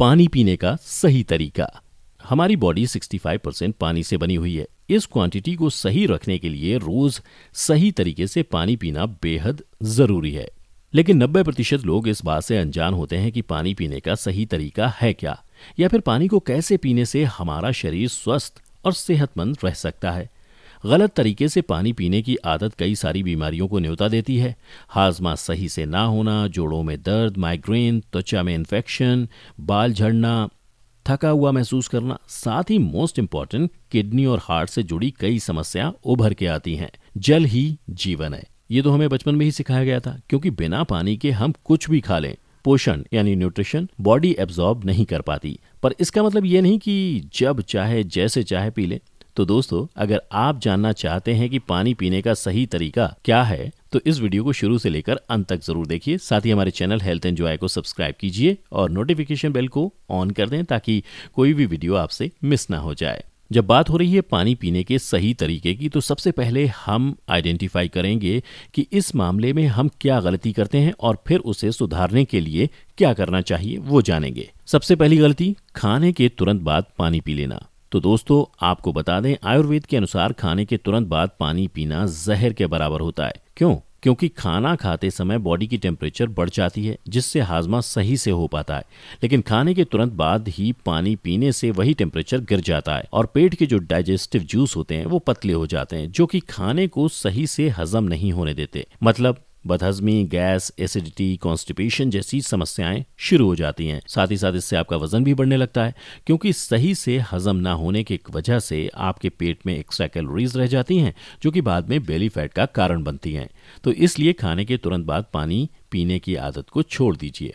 पानी पीने का सही तरीका हमारी बॉडी 65 परसेंट पानी से बनी हुई है इस क्वांटिटी को सही रखने के लिए रोज सही तरीके से पानी पीना बेहद जरूरी है लेकिन 90 प्रतिशत लोग इस बात से अनजान होते हैं कि पानी पीने का सही तरीका है क्या या फिर पानी को कैसे पीने से हमारा शरीर स्वस्थ और सेहतमंद रह सकता है गलत तरीके से पानी पीने की आदत कई सारी बीमारियों को न्योता देती है हाजमा सही से ना होना जोड़ों में दर्द माइग्रेन त्वचा में इन्फेक्शन बाल झड़ना थका हुआ महसूस करना साथ ही मोस्ट इम्पॉर्टेंट किडनी और हार्ट से जुड़ी कई समस्याएं उभर के आती हैं जल ही जीवन है ये तो हमें बचपन में ही सिखाया गया था क्योंकि बिना पानी के हम कुछ भी खा लें पोषण यानी न्यूट्रिशन बॉडी एब्जॉर्ब नहीं कर पाती पर इसका मतलब ये नहीं कि जब चाहे जैसे चाहे पी लें तो दोस्तों अगर आप जानना चाहते हैं कि पानी पीने का सही तरीका क्या है तो इस वीडियो को शुरू से लेकर अंत तक जरूर देखिए साथ ही हमारे चैनल हेल्थ एंड को सब्सक्राइब कीजिए और नोटिफिकेशन बेल को ऑन कर दें ताकि कोई भी वीडियो आपसे मिस ना हो जाए जब बात हो रही है पानी पीने के सही तरीके की तो सबसे पहले हम आइडेंटिफाई करेंगे कि इस मामले में हम क्या गलती करते हैं और फिर उसे सुधारने के लिए क्या करना चाहिए वो जानेंगे सबसे पहली गलती खाने के तुरंत बाद पानी पी लेना तो दोस्तों आपको बता दें आयुर्वेद के अनुसार खाने के तुरंत बाद पानी पीना जहर के बराबर होता है क्यों क्योंकि खाना खाते समय बॉडी की टेम्परेचर बढ़ जाती है जिससे हाजमा सही से हो पाता है लेकिन खाने के तुरंत बाद ही पानी पीने से वही टेम्परेचर गिर जाता है और पेट के जो डाइजेस्टिव जूस होते हैं वो पतले हो जाते हैं जो कि खाने को सही से हजम नहीं होने देते मतलब बदहजमी गैस एसिडिटी कॉन्स्टिपेशन जैसी समस्याएं शुरू हो जाती हैं साथ ही साथ इससे आपका वजन भी बढ़ने लगता है क्योंकि सही से हजम ना होने की वजह से आपके पेट में एक्स्ट्रा कैलोरीज रह जाती हैं जो कि बाद में बेली फैट का कारण बनती हैं तो इसलिए खाने के तुरंत बाद पानी पीने की आदत को छोड़ दीजिए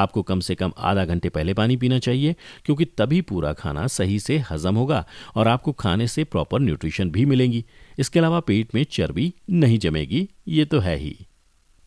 आपको कम से कम आधा घंटे पहले पानी पीना चाहिए क्योंकि तभी पूरा खाना सही से हजम होगा और आपको खाने से प्रॉपर न्यूट्रिशन भी मिलेंगी इसके अलावा पेट में चर्बी नहीं जमेगी ये तो है ही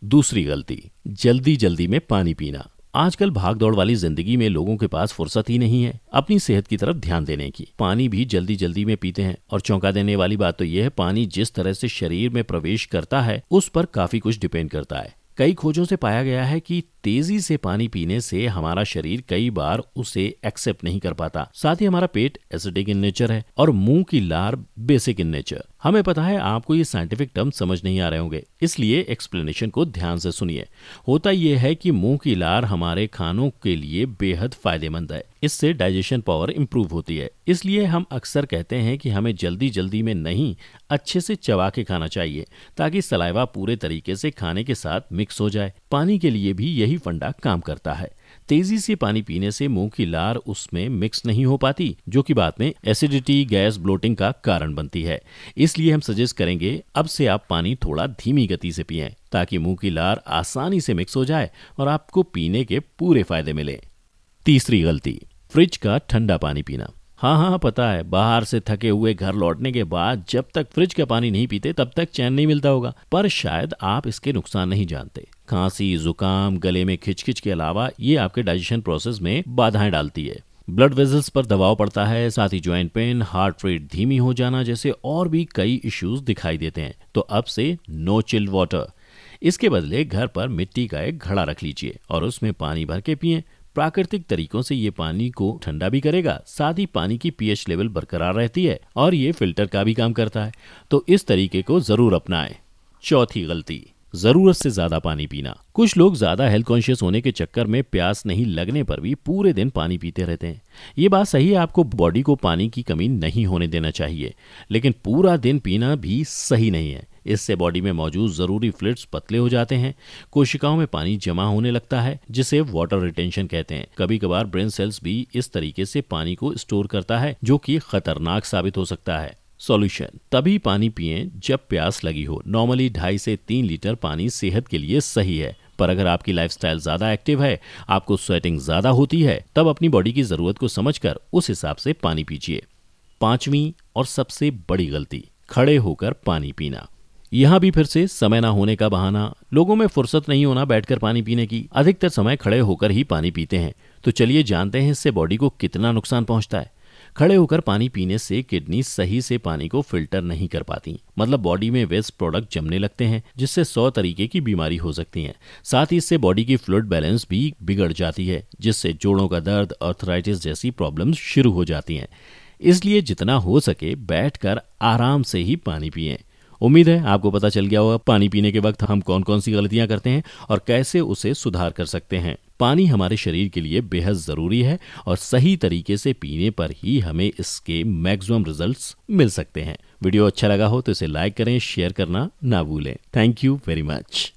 दूसरी गलती जल्दी जल्दी में पानी पीना आजकल भागदौड़ वाली जिंदगी में लोगों के पास फुर्सत ही नहीं है अपनी सेहत की तरफ ध्यान देने की पानी भी जल्दी जल्दी में पीते हैं और चौंका देने वाली बात तो यह है पानी जिस तरह से शरीर में प्रवेश करता है उस पर काफी कुछ डिपेंड करता है कई खोजों से पाया गया है कि तेजी से पानी पीने से हमारा शरीर कई बार उसे एक्सेप्ट नहीं कर पाता साथ ही हमारा पेट एसिडिक इन नेचर है और मुंह की लार बेसिक इन नेचर हमें पता है आपको ये साइंटिफिक टर्म समझ नहीं आ रहे होंगे इसलिए एक्सप्लेनेशन को ध्यान से सुनिए होता यह है कि मुंह की लार हमारे खानों के लिए बेहद फायदेमंद है इससे डाइजेशन पावर इम्प्रूव होती है इसलिए हम अक्सर कहते हैं कि हमें जल्दी जल्दी में नहीं अच्छे से चबा के खाना चाहिए ताकि सलाइवा पूरे तरीके से खाने के साथ मिक्स हो जाए पानी के लिए भी यही भी फंडा काम करता है तेजी से पानी पीने से मुंह की लार उसमें मिक्स नहीं हो पाती जो कि बाद में एसिडिटी गैस ब्लोटिंग का कारण बनती है इसलिए हम सजेस्ट करेंगे अब से आप पानी थोड़ा धीमी गति से पिए ताकि मुंह की लार आसानी से मिक्स हो जाए और आपको पीने के पूरे फायदे मिले तीसरी गलती फ्रिज का ठंडा पानी पीना हाँ, हाँ हाँ पता है बाहर से थके हुए घर लौटने के बाद जब तक फ्रिज का पानी नहीं पीते तब तक चैन नहीं मिलता होगा पर शायद आप इसके नुकसान नहीं जानते खांसी जुकाम गले में खिचखिच के अलावा ये आपके डाइजेशन प्रोसेस में बाधाएं डालती है ब्लड वेजल्स पर दबाव पड़ता है साथ ही ज्वाइंट पेन हार्ट रेट धीमी हो जाना जैसे और भी कई इश्यूज दिखाई देते हैं तो अब से नो चिल वाटर इसके बदले घर पर मिट्टी का एक घड़ा रख लीजिए और उसमें पानी भर के पिए प्राकृतिक तरीकों से ये पानी को ठंडा भी करेगा साथ ही पानी की पीएच लेवल बरकरार रहती है और ये फिल्टर का भी काम करता है तो इस तरीके को जरूर अपनाएं चौथी गलती जरूरत से ज्यादा पानी पीना कुछ लोग ज्यादा हेल्थ कॉन्शियस होने के चक्कर में प्यास नहीं लगने पर भी पूरे दिन पानी पीते रहते हैं ये बात सही है आपको बॉडी को पानी की कमी नहीं होने देना चाहिए लेकिन पूरा दिन पीना भी सही नहीं है इससे बॉडी में मौजूद जरूरी फ्लिट्स पतले हो जाते हैं कोशिकाओं में पानी जमा होने लगता है जिसे वाटर रिटेंशन कहते हैं कभी कभार ब्रेन सेल्स भी इस तरीके से पानी को स्टोर करता है जो कि खतरनाक साबित हो सकता है सॉल्यूशन तभी पानी पिए जब प्यास लगी हो नॉर्मली ढाई से तीन लीटर पानी सेहत के लिए सही है पर अगर आपकी लाइफस्टाइल ज्यादा एक्टिव है आपको स्वेटिंग ज्यादा होती है तब अपनी बॉडी की जरूरत को समझकर उस हिसाब से पानी पीजिए पांचवी और सबसे बड़ी गलती खड़े होकर पानी पीना यहाँ भी फिर से समय ना होने का बहाना लोगों में फुर्सत नहीं होना बैठकर पानी पीने की अधिकतर समय खड़े होकर ही पानी पीते हैं तो चलिए जानते हैं इससे बॉडी को कितना नुकसान पहुंचता है खड़े होकर पानी पीने से किडनी सही से पानी को फिल्टर नहीं कर पाती मतलब बॉडी में वेस्ट प्रोडक्ट जमने लगते हैं जिससे सौ तरीके की बीमारी हो सकती है साथ ही इससे बॉडी की फ्लूड बैलेंस भी बिगड़ जाती है जिससे जोड़ों का दर्द अर्थराइटिस जैसी प्रॉब्लम शुरू हो जाती हैं इसलिए जितना हो सके बैठकर आराम से ही पानी पिए उम्मीद है आपको पता चल गया होगा पानी पीने के वक्त हम कौन कौन सी गलतियां करते हैं और कैसे उसे सुधार कर सकते हैं पानी हमारे शरीर के लिए बेहद ज़रूरी है और सही तरीके से पीने पर ही हमें इसके मैक्सिमम रिजल्ट्स मिल सकते हैं वीडियो अच्छा लगा हो तो इसे लाइक करें शेयर करना ना भूलें थैंक यू वेरी मच